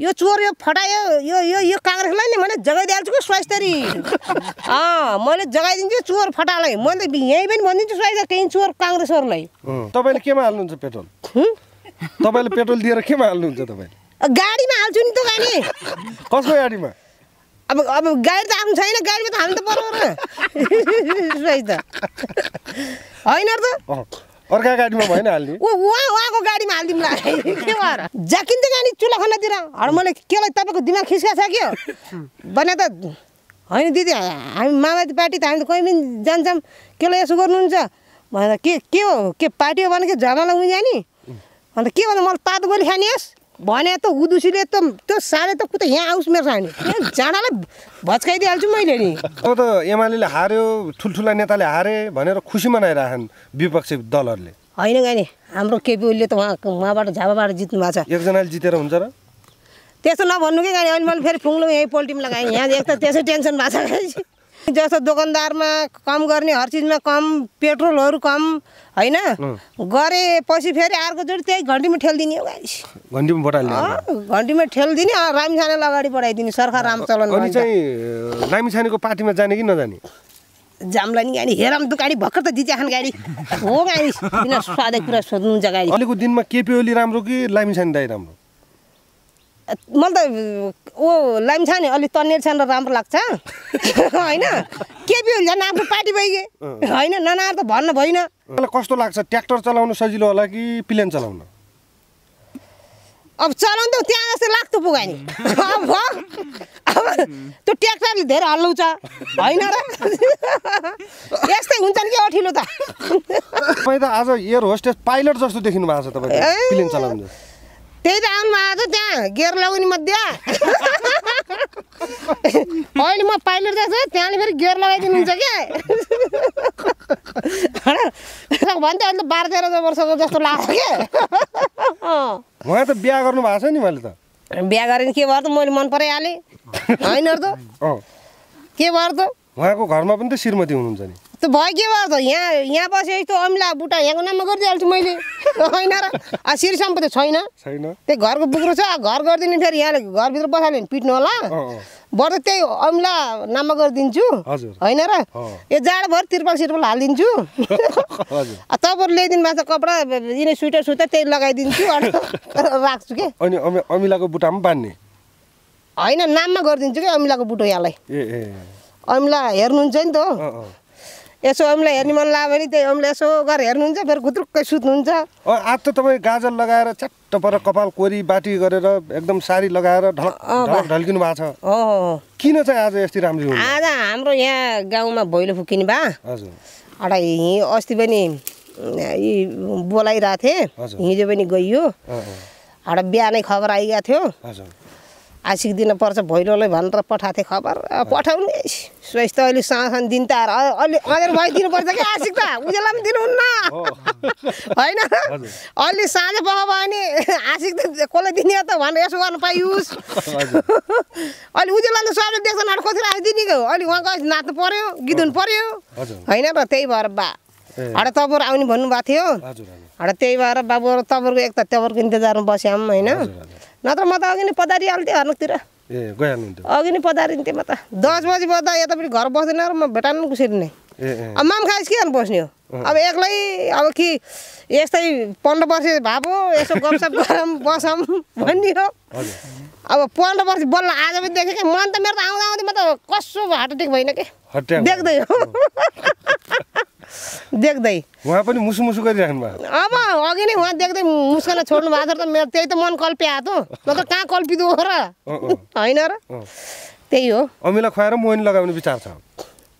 यो चोर यो फटायो यो यो यो काङ्ग्रेसलाई नि मैले जगाइदिइहाल्छु कि स्वास्थ्यरी अँ मैले जगाइदिन्छु चोर फटालाई मैले यहीँ पनि भनिदिन्छु स्वास्थ्य केही चोर काङ्ग्रेसहरूलाई तपाईँले केमा हाल्नुहुन्छ पेट्रोल तपाईँले पेट्रोल दिएर केमा हाल्नुहुन्छ तपाईँले गाडीमा हाल्छु नि त गाडी कसको गाडीमा अब अब गाडी त आफ्नो छैन गाडीमा त हाल्नु त पर्यो होइन त अर्का गाडीमा भएन हाल्ने ऊ उहाँ उहाँको गाडीमा हालिदिउँला के भएर जाकिन्छ गाडी चुला खन्नातिर अरू मैले केलाई तपाईँको दिमाग खिस्का छ क्या भने त होइन दिदी हामी माओवादी पार्टी त हामी त कहीँ पनि जान्छौँ केलाई यसो गर्नुहुन्छ भनेर के के हो के पार्टी हो भने के झमाला नि अन्त के भन्दा मलाई तातो गोली खाने होस् भने त उदुसीले त त्यो साह्रै त कुतै यहाँ आउँछ मेरो सानी जाँडालाई भत्काइदिइहाल्छु मैले नि अब त एमाले हार्यो ठुल्ठुला नेताले हारे भनेर खुसी मनाइरहेछन् विपक्षी दलहरूले होइन गानी हाम्रो केपी ओलीले त उहाँ उहाँबाट झापाबाट जित्नु भएको छ एकजनाले जितेर हुन्छ र त्यस्तो नभन्नु कि गाडी अहिले मैले फेरि फुङ्लो यहीँ पोल्टिम लगाएँ यहाँ एक त त्यसै टेन्सन भएको छ जस्तो दोकानदारमा कम गर्ने हर चिजमा कम पेट्रोलहरू कम होइन गरेपछि फेरि अर्कोचोटि त्यही घन्टीमा ठेलिदिने घन्टीमा घन्टीमा ठेलिदिने रामिछानेलाई अगाडि बढाइदिने सरकार राम्रो चलाउनेको चाहिँ रामिछानेको पार्टीमा जाने कि नजाने जाम्ला नि गाडी हेरम गाडी भर्खर त खान गाडी हो गाडी किन स्वादै कुरा सोध्नुहुन्छ गाडी अहिलेको दिनमा केपिओली राम्रो कि लामिसानी दाई राम्रो मैले त ऊ नि अलि तन्नेर छ र राम्रो लाग्छ होइन केपी हुन्छ नि आफ्नो पार्टी भइगे होइन ननाएर त भन्न भएन कस्तो लाग्छ ट्र्याक्टर चलाउनु सजिलो होला कि प्लेन चलाउनु अब त त्यहाँ जस्तो लाग्थ्यो पुगाइ नि अब त्यो ट्र्याक्टरले धेरै हल्लाउँछ होइन र यस्तै हुन्छन् कि अठिलो त तपाईँ त आज एयर होस्टेस पाइलट जस्तो देखिनु भएको छ तपाईँ प्लेन चलाउनु त्यही त आउनु आएको त्यहाँ गेयर लगाउने मध्ये अहिले म पाइलट जान्छु त्यहाँले फेरि गेयर लगाइदिनुहुन्छ क्या भन्थ्यो अहिले त बाह्र तेह्र वर्षको जस्तो लाग्छ क्या उहाँ त बिहा गर्नु भएको छ नि मैले त बिहा गरेँ के भयो त मैले मन पराइहालेँ होइन के भयो त उहाँको घरमा पनि त श्रीमती हुनुहुन्छ नि त्यो भयो के भयो त यहाँ यहाँ बसे यस्तो अमिला बुट्टा यहाँको नाममा गरिदिइहाल्छु मैले होइन र शिर सम्पत्ति छैन छैन त्यही घरको बुक्रो छ घर गरिदिनु फेरि यहाँले घरभित्र बसाल्यो भने पिट्नु होला बरु त्यही अमिला नाममा गरिदिन्छु होइन र यो भर त्रिपल सिर्पाल हालिदिन्छु तपाईँहरू ल्याइदिनु भएको छ कपडा यिनी स्वेटर सुटर त्यही लगाइदिन्छु राख्छु कि अनि अमिलाको बुट्टा पनि बाँध्ने होइन नाममा गरिदिन्छु कि अमिलाको बुटो यहाँलाई ए अमिला हेर्नुहुन्छ नि त यसो अमलाई हेर्ने मन लाग्यो भने त्यही अमले यसो गरेर हेर्नुहुन्छ फेरि घुत्रुक्कै सुत्नुहुन्छ आज त तपाईँ गाजर लगाएर च्याट्ट पर कपाल कोरी बाटी गरेर एकदम साडी लगाएर ढल्किनु भएको छ किन चाहिँ आज यस्तो राम्रो आज हाम्रो यहाँ गाउँमा भैलो फुकिने भा हजुर अढाइ अस्ति पनि यी बोलाइरहेको थिएँ हिजो पनि गइयो एउटा बिहानै खबर आइगएको थियो आशिक दिन पर्छ भैलोलाई भनेर पठाएको थिएँ खबर पठाउने त अहिले सासन दिन त आएर अलि अझै पर्छ क्या आशिक त उजेलाई पनि दिनुहुन्न होइन अहिले साँझ पख भने आशिक त कसलाई दिने त भनेर यसो गर्नु पाइयोस् अलि त सबै देख्छ नाट कसरी राखिदिने हो अहिले उहाँको अहिले नाच्नु पऱ्यो गीत हुनु पऱ्यो होइन र त्यही भएर बा हड तपाईँहरू आउने भन्नुभएको थियो हड त्यही भएर बाबुहरू तपाईँहरूको एक त तपाईँहरूको इन्तजारमा बस्यौँ होइन नत्र म त अघि नै पधारिहाल्थेँ हाल्थेँ ए अघि नै पधारिन्थेँ म त दस बजी यता यतापट्टि घर बस्दैन र म भेटानु कसरी नै अब माम खाइस के अनि बस्ने हो अब एक्लै अब कि यस्तै पन्ध्र वर्ष भएको यसो गफसप गरौँ बसौँ भन्ने हो अब पन्ध्र वर्ष बल्ल आज पनि देखेँ कि मन त मेरो त आउँदा आउँदै म त कसो हार्ट एटेक भएन कि देख्दै हो देख्दै उहाँ पनि मुसु मुसु गरिराख्नु भयो अब अघि नै उहाँ देख्दै मुस्कन छोड्नु भएको त मेरो त्यही त मन कल्प्या त म त कहाँ कल्पिदो हो र होइन र त्यही हो अमिला खुवाएर मोइन लगाउने विचार छ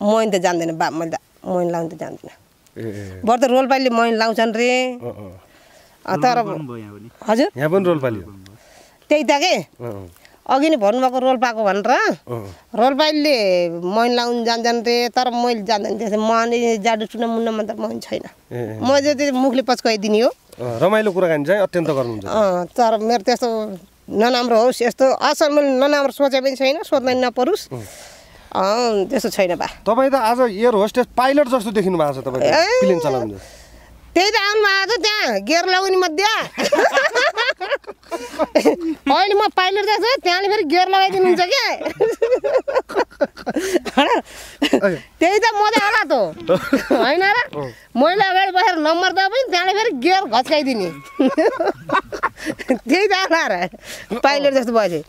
मोइन त जान्दैन बा मैले त मोइन लाउनु त जान्दिनँ बरु त रोलपालीले मोइन लाउँछन् रे तर हजुर यहाँ पनि रोलपाली त्यही त के अघि नै भन्नुभएको रोल्पाको भनेर रोल्पाइले मैन लाउनु जान्दैन थिएँ तर मैले जान्दैन थिएँ म अनि जाडो चुन मन त मन छैन म चाहिँ मुखले पचकाइदिने हो रमाइलो कुराकानी चाहिँ अत्यन्त गर्नुहुन्छ तर मेरो त्यस्तो नराम्रो होस् यस्तो असल मैले नराम्रो सोचे पनि छैन सोध्नै नपरोस् त्यस्तो छैन बा तपाईँ त आज एयर होस्टेस पाइलट जस्तो देखिनु भएको छ तपाईँ त्यही त आउनु भएको छ त्यहाँ गेयर लगाउने मध्ये अहिले म पाइलट जान्छु त्यहाँले फेरि गियर लगाइदिनुहुन्छ क्या त्यही त मजा आला त होइन र मैले अगाडि बसेर नम्बर दिए पनि त्यहाँले फेरि गियर घचकाइदिने त्यही त आला र पाइलट जस्तो भएपछि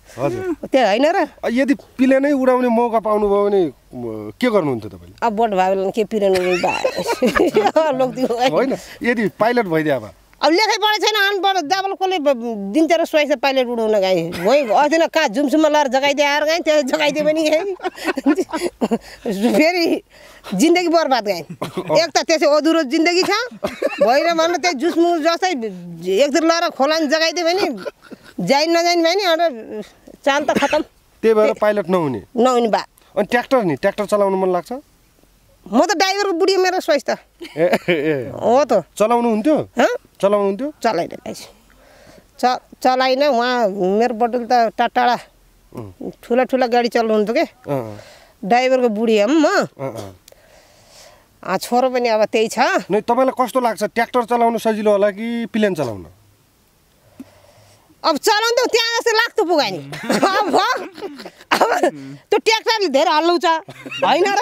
त्यो होइन र यदि पिले नै उडाउने मौका पाउनुभयो भने के गर्नुहुन्छ तपाईँले अब बोट भाइ के पिलेन होइन यदि पाइलट भइदियो अब अब लेखै लेखैबाट छैन अनपढ डबल कसले दिनतिर सुहाइसक्छ पहिले रुडाउन गाई भोइ अस्ति न कहाँ झुम्सुममा लगाएर जगाइदिए आएर गाएँ त्यहाँ जगाइदियो पनि फेरि जिन्दगी बर्बाद गाएँ एक त त्यसै अधुरो जिन्दगी छ भएन भन्नु त्यही जुसमुस जस्तै एकतिर लगाएर खोला जगाइदियो भने जाइन नजाइन भए नि अन्त त खतम त्यही भएर पाइलट नहुने नहुने बा अनि ट्र्याक्टर नि ट्र्याक्टर चलाउनु मन लाग्छ म त ड्राइभर बुढी मेरो स्वास्थ्य हो त चलाउनु हुन्थ्यो हुन्थ्यो चलाइन च चलाइन उहाँ मेरो बटुल त टाढा टाढा ठुला ठुला गाडी चलाउनुहुन्थ्यो कि ड्राइभरको बुढी हो म छोरो पनि अब त्यही छ तपाईँलाई कस्तो लाग्छ ट्र्याक्टर चलाउनु सजिलो होला कि प्लेन चलाउनु अब चलाउँथ्यौ त्यहाँ जस्तो लाग्थ्यो पुगानी अब अब त्यो ट्र्याक्टरले धेरै हल्लाउँछ होइन र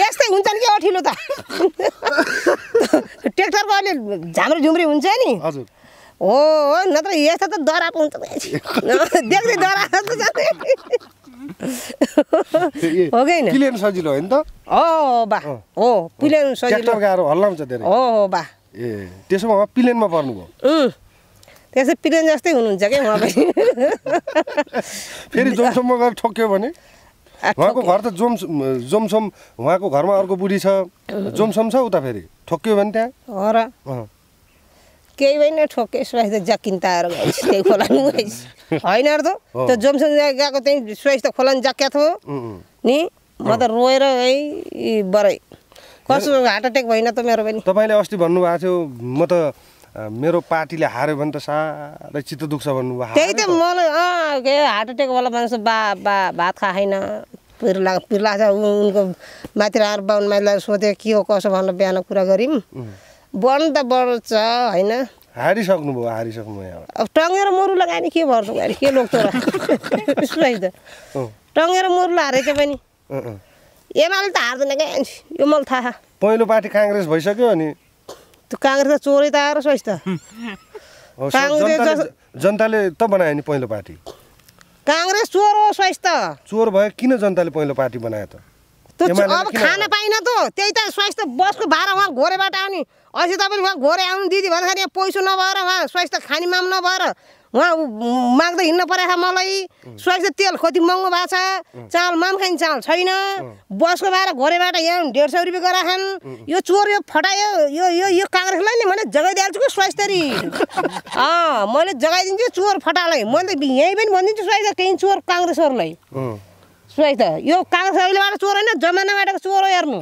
यस्तै हुन्छ नि कि अठिलो त ट्र्याक्टरको अलि झाम्रो झुम्री हुन्छ नि हो हो नत्र यस्तो त डरा पाउँछ देख्दै डरा हो कि होइन सजिलो होइन त हो बा हो पिलेन सजिलो हल्लाउँछ धेरै हो बा ए त्यसो भए पिलेनमा पर्नुभयो त्यसै पिरेन जस्तै हुनुहुन्छ क्या उहाँ पनि फेरि जोमसोममा गएर ठोक्यो भने उहाँको घर त जोम जोमसोम उहाँको घरमा अर्को बुढी छ जोमसोम छ उता फेरि ठोक्यो भने त्यहाँ हो केही भएन ठोक्यो सुवाइस त जक्किन्ताएर गएपछि त्यही खोला होइन गएपछि होइन त जोमसोम गएको त्यहीँ स्वास्थ्य त खोला नि जक्या थियो नि म त रोएर है बरै कसो हार्ट एट्याक भएन त मेरो पनि तपाईँले अस्ति भन्नुभएको थियो म त मेरो पार्टीले हार्यो भने त साह्रै चित्त दुख्छ भन्नुभयो त्यही त मलाई अँ के हार्ट एट्याकवाला मान्छे बा बा भात खाएन पिर्ला पिर्ला छ उनको माथि आएर बाहुन माइलाई सोध्यो के हो कसो भनेर बिहान कुरा गऱ्यौँ बढ्नु त बढ्छ होइन हारिसक्नु भयो हारिसक्नु अब टङ्गेर मरु लगाए के भर्छु गयो के लोक त टङ्गेर मरु हारे त्यो पनि एमाले त हार्दैन क्या यो मलाई थाहा पहिलो पार्टी काङ्ग्रेस भइसक्यो अनि त्यो त चोरै त आएर सोइस त जनताले त बनायो नि पहिलो पार्टी काङ्ग्रेस चोर हो सोइस त चोर भयो किन जनताले पहिलो पार्टी बनायो त अब खान पाइन त त्यही त स्वास्थ्य बसको भाडा उहाँ घोरेबाट आउने अस्ति तपाईँले उहाँ घोरे आउनु दिदी भन्दाखेरि पैसा नभएर उहाँ स्वास्थ्य खाने माम नभएर उहाँ माग्दै हिँड्न परेको छ मलाई सुरक्षित तेल कति महँगो भएको छ चामल माम खाने चामल छैन बसको भएर घोरेबाट यहाँ डेढ सय रुपियाँ गराखन् यो चोर यो फटायो यो यो यो काङ्ग्रेसलाई नि मैले जगाइदिइहाल्छु कि स्वास्थ्यरी अँ मैले जगाइदिन्छु चोर फटालाई मैले यहीँ पनि भनिदिन्छु स्वास्थ्य केही चोर काङ्ग्रेसहरूलाई स्वास्थ्य यो काङ्ग्रेस अहिलेबाट चोर होइन जमानाबाट चोर हो हेर्नु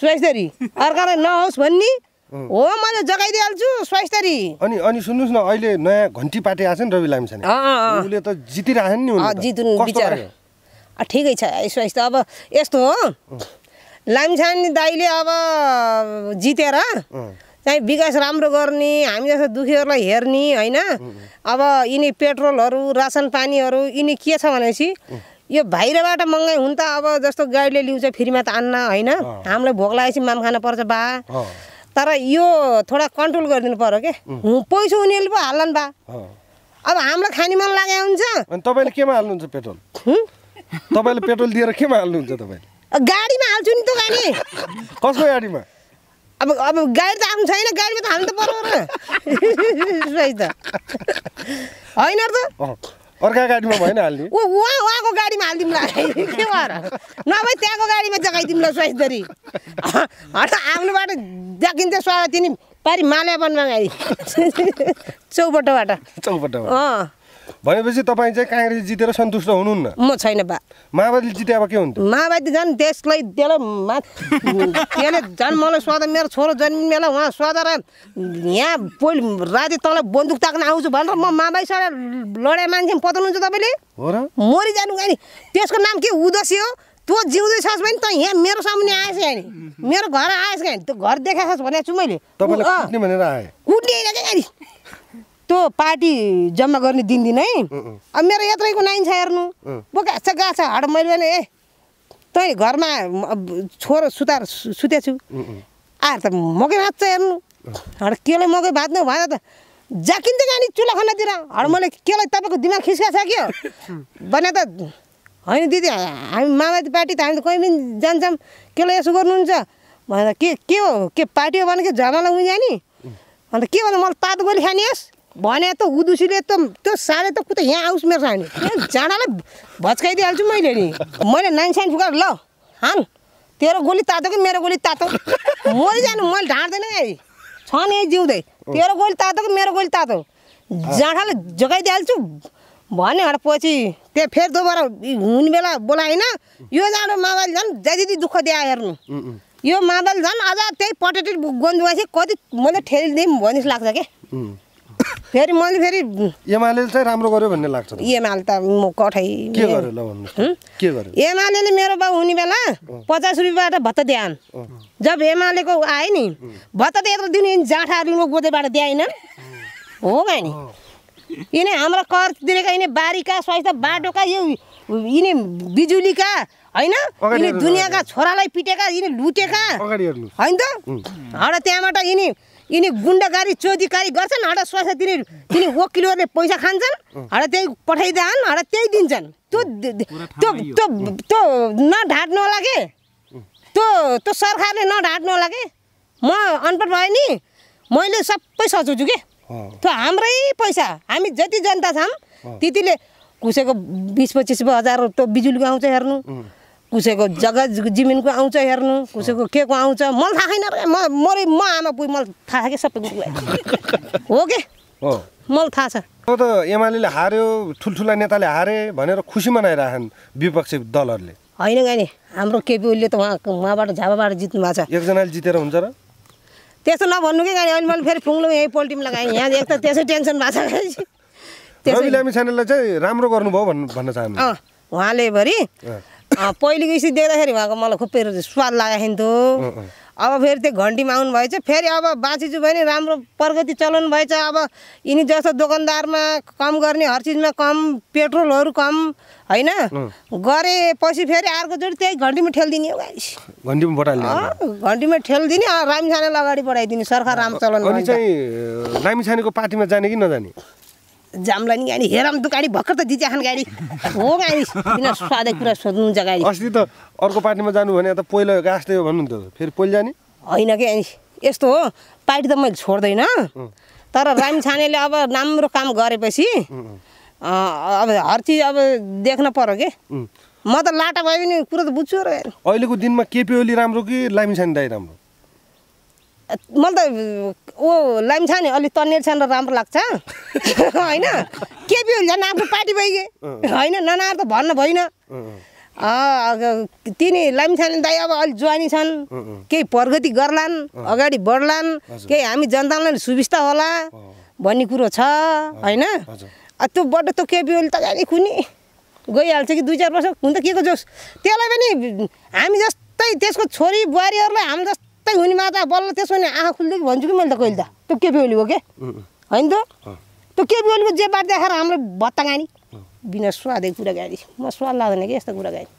स्वास्थ्यरी अर्कालाई नहोस् भन्ने हो म जगाइदिइहाल्छु स्वास्थ्यरी अनि अनि सुन्नुहोस् न अहिले नयाँ घन्टी पार्टी आएको छ नि रवि लामिसाने उसले त जितिरहे नि जितु बिचार ठिकै छ स्वास्थ्य अब यस्तो हो लामिछाने दाईले अब जितेर चाहिँ विकास राम्रो गर्ने हामी जस्तो दुखीहरूलाई हेर्ने होइन अब यिनी पेट्रोलहरू रासन पानीहरू यिनी के छ भनेपछि यो बाहिरबाट मगाइ हुन त अब जस्तो गाडीले ल्याउँछ फ्रीमा त आन्न होइन हामीलाई भोक लागेपछि माम खानुपर्छ पर्छ बा तर यो थोडा कन्ट्रोल गरिदिनु पर्यो कि पैसा उनीहरूले पो हाल्लान् बा अब हाम्रो खाने मन लागे हुन्छ अनि तपाईँले केमा हाल्नुहुन्छ पेट्रोल तपाईँले पेट्रोल दिएर केमा हाल्नुहुन्छ तपाईँ गाडीमा हाल्छु नि त गाडी कसको गाडीमा अब अब गाडी त आफ्नो छैन गाडीमा त हाल्नु त पर्यो होइन त अर्का गाडीमा भएन हाल्ने ऊ उहाँ उहाँको गाडीमा हालिदिउँ ल के भएर नभए त्यहाँको गाडीमा जगाइदिउँ ल सोइदरी हट आउनुबाट जाकिन्छ स्वागत तिनी पारि माल्या गाई चौपटोबाट चौपटो अँ भनेपछि तपाईँ चाहिँ काङ्ग्रेस जितेर सन्तुष्ट हुनुहुन्न म छैन बा माओवादीले जिते अब के हुन्छ माओवादी झन् देशलाई त्यसलाई माथि झन् मलाई सदा मेरो छोरो जन्मिमेला उहाँ र यहाँ पहिले राति तँलाई बन्दुक ताक्न आउँछु भनेर म माओवादीसँग लडे मान्छे पताउनुहुन्छ तपाईँले हो र मरि जानु नि त्यसको नाम के उदसी हो तँ जिउँदै भने त यहाँ मेरो सामुन्ने आएछ यहाँ मेरो घर आएछ यहाँ त्यो घर देखाएको छस् भनेको छु मैले कुट्ने भनेर आएँ कुट्ने त्यो पार्टी जम्मा गर्ने दिनै अब मेरो यत्रैको छ हेर्नु बोका छ गएको छ हाड मैले भने ए तैँ घरमा छोरो सुतार सुतेको छु आएर त मकै भाँच्छ हेर्नु हड केले मकै भाँच्नु भएन त जाकिन्छ नि चुला खानातिर हड मैले केले तपाईँको दिमाग खिस्का छ क्या भने त होइन दिदी हामी माओवादी पार्टी त हामी त कहीँ पनि जान्छौँ केले यसो गर्नुहुन्छ भनेर के के हो के पार्टी हो भने के झमाला उयो नि अन्त के भन्दा मलाई तातो गोली खाने होस् भने त उदुसीले त त्यो साह्रै त त यहाँ आउँछ मेरो साने जाँडालाई भच्काइदिइहाल्छु मैले नि मैले नाइन साइन फुकाएर ल हान तेरो गोली तातो कि मेरो गोली तातो मरिजानु मैले ढाँट्दैन है छ नि है जिउँदै तेरो गोली तातो कि मेरो गोली तातो जाँडाले जोगाइदिइहाल्छु भन्यो भने पछि त्यो फेरि दोबारा हुने बेला बोलाएन यो जाँडो मादल झन् जति दुःख दिए हेर्नु यो मादल झन् आज त्यही पटेटी गन्जुवासी कति मैले ठेलिदिउँ भने जस्तो लाग्छ क्या फेरि मैले फेरि एमाले चाहिँ राम्रो गर्यो भन्ने लाग्छ एमाले त म कठै के गर्यो ल के गर्यो एमाले मेरो बाउ हुने बेला पचास रुपियाँबाट भत्ता दिएन जब एमालेको आयो नि भत्ता त यत्रो दिने जाँठाहरू गोदेबाट दिएन हो क्या नि यिनी हाम्रो कर दिनेका यिनी बारीका स्वास्थ्य बाटोका यो यिनी बिजुलीका होइन यिनी दुनियाँका छोरालाई पिटेका यिनी लुटेका होइन त हाम्रो त्यहाँबाट यिनी यिनी गुन्डागारी चोरीकारी गर्छन् हडा स्वास्थ्य तिनी तिनी वकिलहरूले पैसा खान्छन् हडा त्यही पठाइदिन्छन् हडा त्यही दिन्छन् त्यो त्यो त्यो त्यो नढाँट्नु होला कि त्यो त्यो सरकारले नढाँट्नु होला कि म अनपढ भएँ नि मैले सबै सचुछु कि त्यो हाम्रै पैसा हामी जति जनता छौँ त्यतिले घुसेको बिस पच्चिस हजार त्यो बिजुलीको आउँछ हेर्नु कसैको जग्गा जमिनको आउँछ हेर्नु कसैको के को आउँछ मलाई थाहा छैन म मरे म आमा पुग मलाई थाहा छ कि सबै कुरो हो कि मलाई थाहा छ त एमाले हार्यो ठुल्ठुला नेताले हारे भनेर खुसी मनाइरहेछन् विपक्षी दलहरूले होइन गाई हाम्रो केपी ओलीले त उहाँ उहाँबाट झापाबाट जित्नु भएको छ एकजनाले जितेर हुन्छ र त्यस्तो नभन्नु कि अहिले अनि मैले फेरि फुङ्लो यहीँ पोल्टिम लगाएँ यहाँ एक त त्यसै टेन्सन भएको छ रवि लामी चाहिँ राम्रो गर्नुभयो भन्न भन्न चाहन्छु उहाँले भरि पहिलेको स्थिति देख्दाखेरि उहाँको मलाई खुबै स्वाद लागेको थियो अब फेरि त्यो घन्टीमा आउनु भएछ फेरि अब बाँचिजु भने राम्रो प्रगति चलाउनु भएछ अब यिनी जस्तो दोकानदारमा कम गर्ने हर चिजमा कम पेट्रोलहरू कम होइन गरेपछि फेरि अर्को अर्कोचोटि त्यही घन्टीमा ठेलिदिने हो घन्टीमा घन्टीमा ठेलिदिने रामी छानेलाई अगाडि बढाइदिने सरकार राम्रो चलाउनु चाहिँ रामी छानेको पार्टीमा जाने कि नजाने जामलाई नि गाडी हेरौँ त गाडी भर्खर त दिच्याखान गाडी हो गाडी किन स्वादै कुरा सोध्नुहुन्छ गाडी अस्ति त अर्को पार्टीमा जानु भने त पहिलो गास्दै हो भन्नुहुन्थ्यो फेरि पहिलो जाने होइन कि अनि यस्तो हो पार्टी त मैले छोड्दैन तर राम छानेले अब राम्रो काम गरेपछि अब हर चिज अब देख्न पर्यो कि म त लाटा भयो भने कुरो त बुझ्छु र अहिलेको दिनमा केपिओली राम्रो कि लामी छाने दाई राम्रो मलाई त ऊ लाइम छ नि अलिक तन्नेर छ र राम्रो लाग्छ होइन के पो हुन्छ न आफ्नो पार्टी भइगए होइन ननाएर त भन्न भएन तिनी लाइम दाइ अब अलिक ज्वानी छन् केही प्रगति गर्लान् अगाडि बढ्लान् केही हामी जनतालाई सुविस्ता होला भन्ने कुरो छ होइन त्यो त त्यो केपिओली त जाने कुनी गइहाल्छ कि दुई चार वर्ष हुन त के को जोस् त्यसलाई पनि हामी जस्तै त्यसको छोरी बुहारीहरूलाई हामी जस्तो पत्तै हुने माता बल्ल त्यसो भने आँखा खुल्दै कि भन्छु कि मैले त कहिले त त्यो केपी ओलीको हो के होइन त त्यो केपी ओलीको बाट देखाएर हाम्रो भत्ता गाडी बिना स्वादै कुरा गाडी म स्वाद लाग्दैन कि यस्तो कुरा गाडी